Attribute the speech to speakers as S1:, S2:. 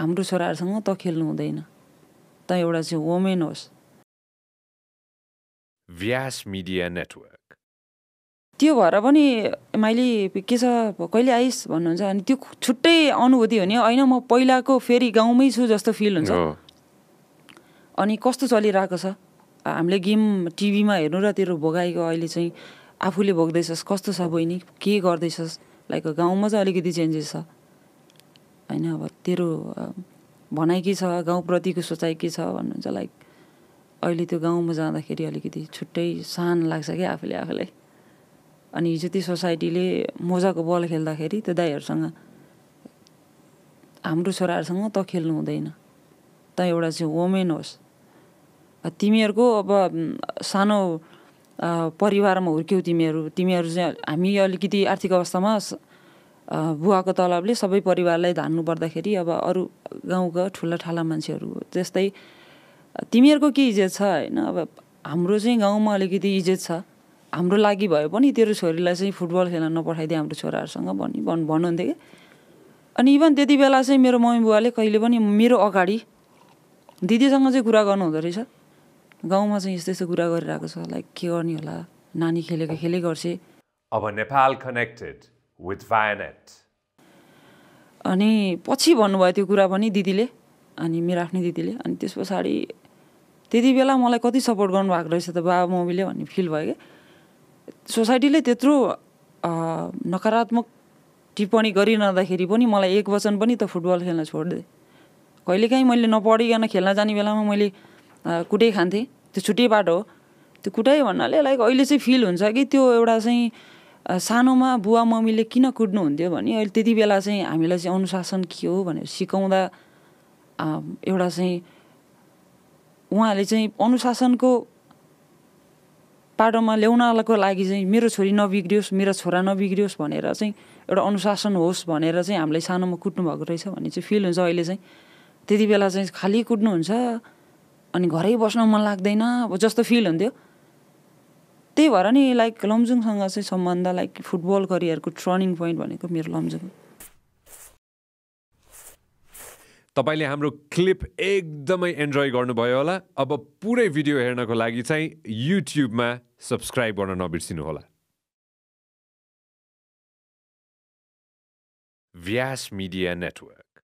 S1: हाम्रो छोराहरूसँग त खेल्नु हुँदैन त एउटा चाहिँ वुमेन होस् व्यास मिडिया नेटवर्क त्यो भएर पनि माइली के छ कहिले आइस भन्नुहुन्छ अनि त्यो छुट्टै अनुभूति हो भने होइन म पहिलाको फेरि गाउँमै छु जस्तो फिल हुन्छ अनि कस्तो चलिरहेको छ हामीले गेम टिभीमा हेर्नु र तेरो भोगाएको अहिले चाहिँ आफूले भोग्दैछस् कस्तो छ बहिनी के गर्दैछस् लाइक गाउँमा चाहिँ अलिकति चेन्जेस छ होइन अब तेरो भनाइ के छ गाउँप्रतिको सोचाइ के छ भन्नुहुन्छ लाइक अहिले त्यो गाउँमा जाँदाखेरि अलिकति छुट्टै सान लाग्छ क्या आफूले आफूलाई अनि हिजो त्यो सोसाइटीले मोजाको बल खेल्दाखेरि त्यो दाईहरूसँग हाम्रो छोराहरूसँग त खेल्नु हुँदैन त एउटा चाहिँ वुमेन होस् तिमीहरूको अब सानो परिवारमा हुर्क्यौ तिमीहरू तिमीहरू चाहिँ हामी अलिकति आर्थिक अवस्थामा बुवाको तलबले सबै परिवारलाई धान्नु पर्दाखेरि अब अरू गाउँका ठुला ठाला मान्छेहरू जस्तै तिमीहरूको के इज्जत छ होइन अब हाम्रो चाहिँ गाउँमा अलिकति इज्जत छ हाम्रो लागि भए पनि तेरो छोरीलाई चाहिँ फुटबल खेल्न नपठाइदिए हाम्रो छोराहरूसँग भनी भन् भन्नुहुन्थ्यो कि अनि इभन त्यति बेला चाहिँ मेरो मम्मी बुवाले कहिले पनि मेरो अगाडि दिदीसँग चाहिँ कुरा गर्नु हुँदो रहेछ गाउँमा चाहिँ यस्तो यस्तो कुरा गरिरहेको छ लाइक के गर्ने होला नानी खेलेको खेले गर्छ अब नेपाल कनेक्टेड विथ भायोनेट अनि पछि भन्नुभयो त्यो कुरा पनि दिदीले अनि मेरो आफ्नै दिदीले अनि त्यस पछाडि त्यति बेला मलाई कति सपोर्ट गर्नुभएको रहेछ त बाबा मम्मीले भन्ने फिल भयो क्या सोसाइटीले त्यत्रो नकारात्मक टिप्पणी गरिरहँदाखेरि पनि मलाई एक वचन पनि त फुटबल खेल्न छोडिदिएँ कहिलेकाहीँ मैले नपढिकन खेल्न जाने बेलामा मैले कुटै खान्थेँ त्यो छुट्टै बाटो हो त्यो कुटै भन्नाले लाइक अहिले चाहिँ फिल हुन्छ कि त्यो एउटा चाहिँ सानोमा बुवा मम्मीले किन हुन्थ्यो भने अहिले त्यति बेला चाहिँ हामीलाई चाहिँ अनुशासन के हो भनेर सिकाउँदा एउटा चाहिँ उहाँले चाहिँ अनुशासनको पाटोमा ल्याउनको लागि चाहिँ मेरो छोरी नबिग्रियोस् मेरो छोरा नबिग्रियोस् भनेर चाहिँ एउटा अनुशासन होस् भनेर चाहिँ हामीलाई सानोमा कुट्नु भएको रहेछ भन्ने चाहिँ फिल हुन्छ अहिले चाहिँ त्यति बेला चाहिँ खालि कुट्नुहुन्छ अनि घरै बस्न मन लाग्दैन अब जस्तो फिल हुन्थ्यो त्यही भएर नि लाइक लमजुङसँग चाहिँ सम्बन्ध लाइक फुटबल करियरको टर्निङ पोइन्ट भनेको मेरो लमजुङ तपाईँले हाम्रो क्लिप एकदमै इन्जोय गर्नुभयो होला अब पुरै भिडियो हेर्नको लागि चाहिँ युट्युबमा सब्सक्राइब गर्न नबिर्सिनु होला व्यास मिडिया नेटवर्क